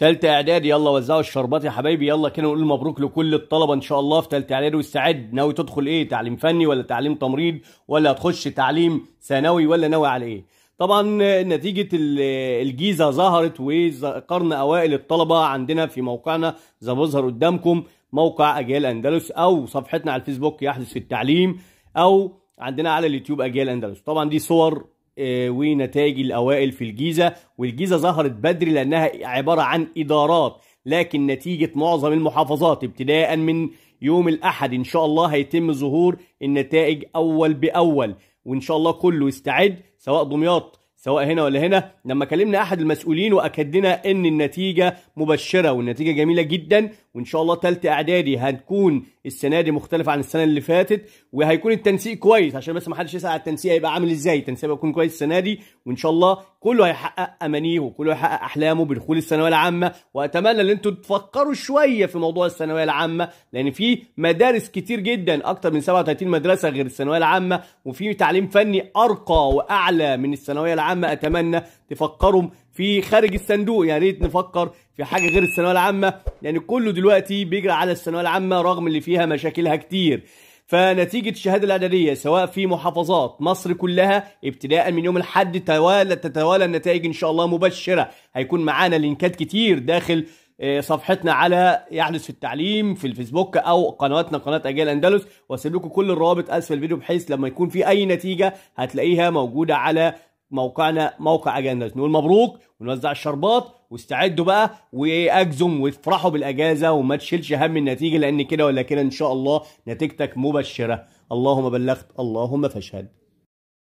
ثالثه اعدادي يلا وزعوا الشربات يا حبايبي يلا كده نقول مبروك لكل الطلبه ان شاء الله في ثالثه اعدادي واستعد ناوي تدخل ايه تعليم فني ولا تعليم تمريض ولا تخش تعليم ثانوي ولا ناوي على ايه طبعا نتيجة الجيزة ظهرت وذكرنا أوائل الطلبة عندنا في موقعنا زي بظهر قدامكم موقع أجيال أندلس أو صفحتنا على الفيسبوك يحدث في التعليم أو عندنا على اليوتيوب أجيال أندلس طبعا دي صور آه، ونتائج الأوائل في الجيزة والجيزة ظهرت بدري لأنها عبارة عن إدارات لكن نتيجة معظم المحافظات ابتداء من يوم الأحد إن شاء الله هيتم ظهور النتائج أول بأول وإن شاء الله كله يستعد سواء دمياط سواء هنا ولا هنا لما كلمنا أحد المسؤولين وأكدنا أن النتيجة مبشرة والنتيجة جميلة جدا وان شاء الله تالتة اعدادي هتكون السنه دي مختلفه عن السنه اللي فاتت وهيكون التنسيق كويس عشان بس ما حدش يسال على التنسيق هيبقى عامل ازاي التنسيق هيكون كويس السنه دي وان شاء الله كله هيحقق امانيه وكله هيحقق احلامه بدخول الثانويه العامه واتمنى ان انتم تفكروا شويه في موضوع الثانويه العامه لان في مدارس كتير جدا اكتر من 37 مدرسه غير الثانويه العامه وفي تعليم فني ارقى واعلى من الثانويه العامه اتمنى تفكروا في خارج الصندوق يعني ريت نفكر في حاجه غير الثانويه العامه يعني كله دلوقتي بيجري على الثانويه العامه رغم اللي فيها مشاكلها كتير فنتيجة الشهادة الإعدادية سواء في محافظات مصر كلها ابتداء من يوم الحد توالى تتوالى النتائج إن شاء الله مبشرة هيكون معانا لينكات كتير داخل آه، صفحتنا على يحدث في التعليم في الفيسبوك او قنواتنا قناه اجيال اندلس واسيب لكم كل الروابط اسفل الفيديو بحيث لما يكون في اي نتيجه هتلاقيها موجوده على موقعنا موقع اجندز نقول مبروك ونوزع الشربات واستعدوا بقى واجزم وافرحوا بالاجازه وما تشيلش هم النتيجه لان كده ولا كده ان شاء الله نتيجتك مبشره اللهم بلغت اللهم فاشهد